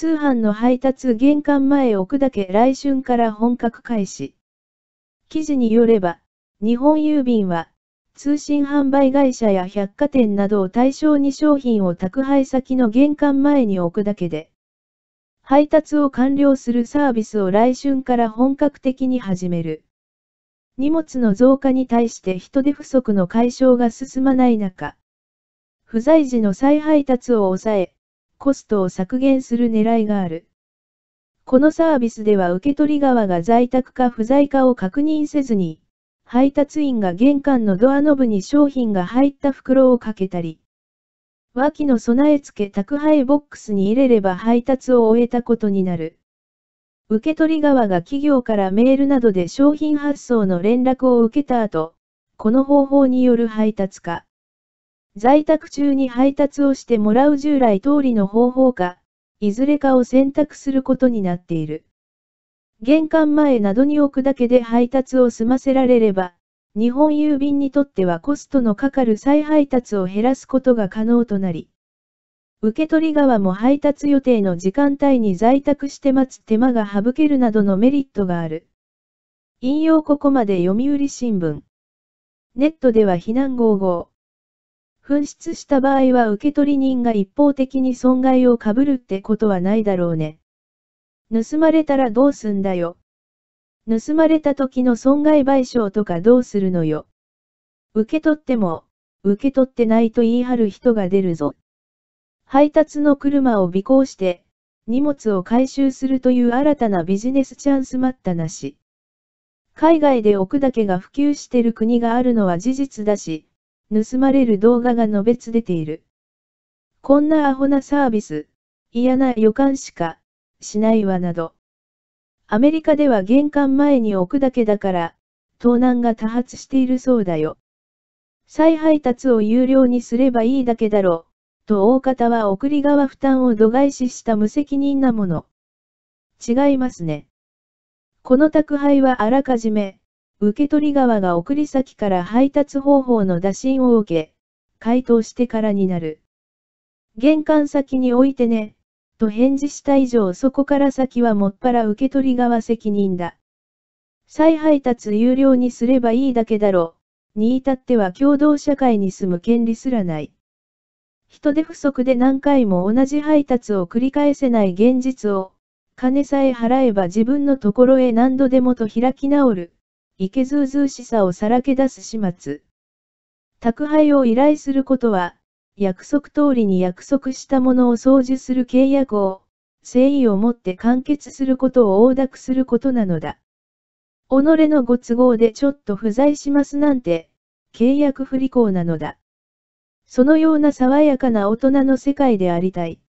通販の配達玄関前置くだけ来春から本格開始。記事によれば、日本郵便は、通信販売会社や百貨店などを対象に商品を宅配先の玄関前に置くだけで、配達を完了するサービスを来春から本格的に始める。荷物の増加に対して人手不足の解消が進まない中、不在時の再配達を抑え、コストを削減する狙いがある。このサービスでは受け取り側が在宅か不在かを確認せずに、配達員が玄関のドアノブに商品が入った袋をかけたり、脇の備え付け宅配ボックスに入れれば配達を終えたことになる。受け取り側が企業からメールなどで商品発送の連絡を受けた後、この方法による配達化。在宅中に配達をしてもらう従来通りの方法か、いずれかを選択することになっている。玄関前などに置くだけで配達を済ませられれば、日本郵便にとってはコストのかかる再配達を減らすことが可能となり、受け取り側も配達予定の時間帯に在宅して待つ手間が省けるなどのメリットがある。引用ここまで読売新聞。ネットでは避難号号。紛失した場合は受取人が一方的に損害をかぶるってことはないだろうね。盗まれたらどうすんだよ。盗まれた時の損害賠償とかどうするのよ。受け取っても、受け取ってないと言い張る人が出るぞ。配達の車を尾行して、荷物を回収するという新たなビジネスチャンス待ったなし。海外で置くだけが普及してる国があるのは事実だし、盗まれる動画が述べつ出ている。こんなアホなサービス、嫌な予感しか、しないわなど。アメリカでは玄関前に置くだけだから、盗難が多発しているそうだよ。再配達を有料にすればいいだけだろう、と大方は送り側負担を度外視した無責任なもの。違いますね。この宅配はあらかじめ、受取側が送り先から配達方法の打診を受け、回答してからになる。玄関先に置いてね、と返事した以上そこから先はもっぱら受取側責任だ。再配達有料にすればいいだけだろう、に至っては共同社会に住む権利すらない。人手不足で何回も同じ配達を繰り返せない現実を、金さえ払えば自分のところへ何度でもと開き直る。池ずうずうしさをさらけ出す始末。宅配を依頼することは、約束通りに約束したものを掃除する契約を、誠意を持って完結することを横諾することなのだ。己のご都合でちょっと不在しますなんて、契約不履行なのだ。そのような爽やかな大人の世界でありたい。